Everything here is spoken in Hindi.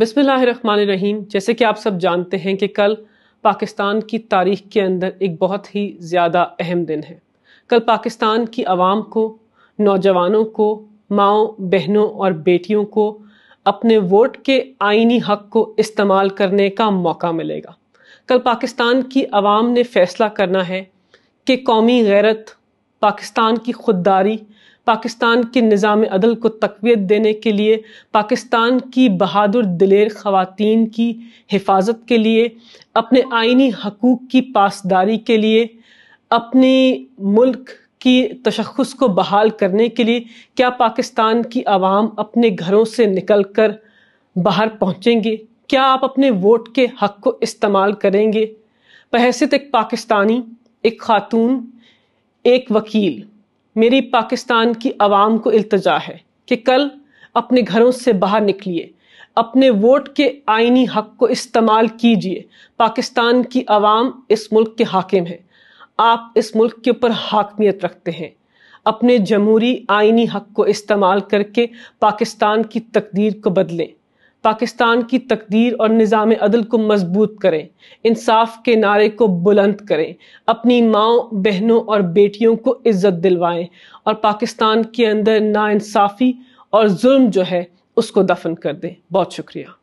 बिसमीम जैसे कि आप सब जानते हैं कि कल पाकिस्तान की तारीख के अंदर एक बहुत ही ज़्यादा अहम दिन है कल पाकिस्तान की आवाम को नौजवानों को माओ बहनों और बेटियों को अपने वोट के आइनी हक को इस्तेमाल करने का मौका मिलेगा कल पाकिस्तान की आवाम ने फैसला करना है कि कौमी गैरत पाकिस्तान की खुददारी पाकिस्तान के निज़ाम अदल को तकवीत देने के लिए पाकिस्तान की बहादुर दिलेर ख़वातीन की हिफाजत के लिए अपने आइनी हकूक़ की पासदारी के लिए अपने मुल्क की तशखस को बहाल करने के लिए क्या पाकिस्तान की आवाम अपने घरों से निकल कर बाहर पहुँचेंगे क्या आप अपने वोट के हक को इस्तेमाल करेंगे बहसत एक पाकिस्तानी एक खातून एक वकील मेरी पाकिस्तान की आवाम को अल्तजा है कि कल अपने घरों से बाहर निकलिए अपने वोट के आइनी हक को इस्तेमाल कीजिए पाकिस्तान की आवाम इस मुल्क के हाकिम है आप इस मुल्क के ऊपर हाकमियत रखते हैं अपने जमहूरी आइनी हक को इस्तेमाल करके पाकिस्तान की तकदीर को बदलें पाकिस्तान की तकदीर और निज़ाम अदल को मजबूत करें इंसाफ के नारे को बुलंद करें अपनी माओ बहनों और बेटियों को इज़्ज़त दिलवाएं और पाकिस्तान के अंदर नाानसाफ़ी और जुल्म जो है उसको दफन कर दें बहुत शुक्रिया